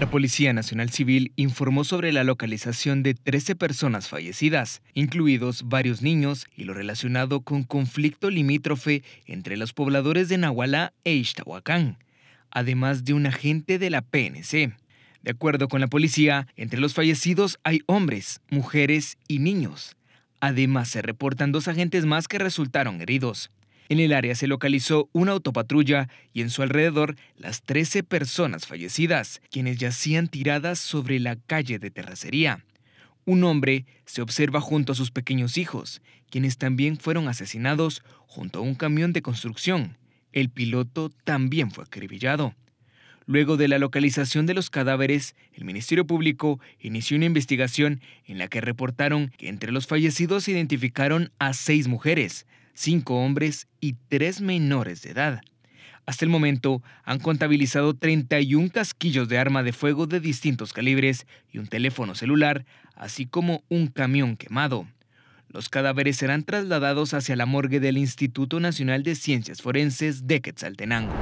La Policía Nacional Civil informó sobre la localización de 13 personas fallecidas, incluidos varios niños, y lo relacionado con conflicto limítrofe entre los pobladores de Nahualá e Ixtahuacán, además de un agente de la PNC. De acuerdo con la policía, entre los fallecidos hay hombres, mujeres y niños. Además, se reportan dos agentes más que resultaron heridos. En el área se localizó una autopatrulla y en su alrededor las 13 personas fallecidas, quienes yacían tiradas sobre la calle de terracería. Un hombre se observa junto a sus pequeños hijos, quienes también fueron asesinados junto a un camión de construcción. El piloto también fue acribillado. Luego de la localización de los cadáveres, el Ministerio Público inició una investigación en la que reportaron que entre los fallecidos se identificaron a seis mujeres, cinco hombres y tres menores de edad. Hasta el momento han contabilizado 31 casquillos de arma de fuego de distintos calibres y un teléfono celular, así como un camión quemado. Los cadáveres serán trasladados hacia la morgue del Instituto Nacional de Ciencias Forenses de Quetzaltenango.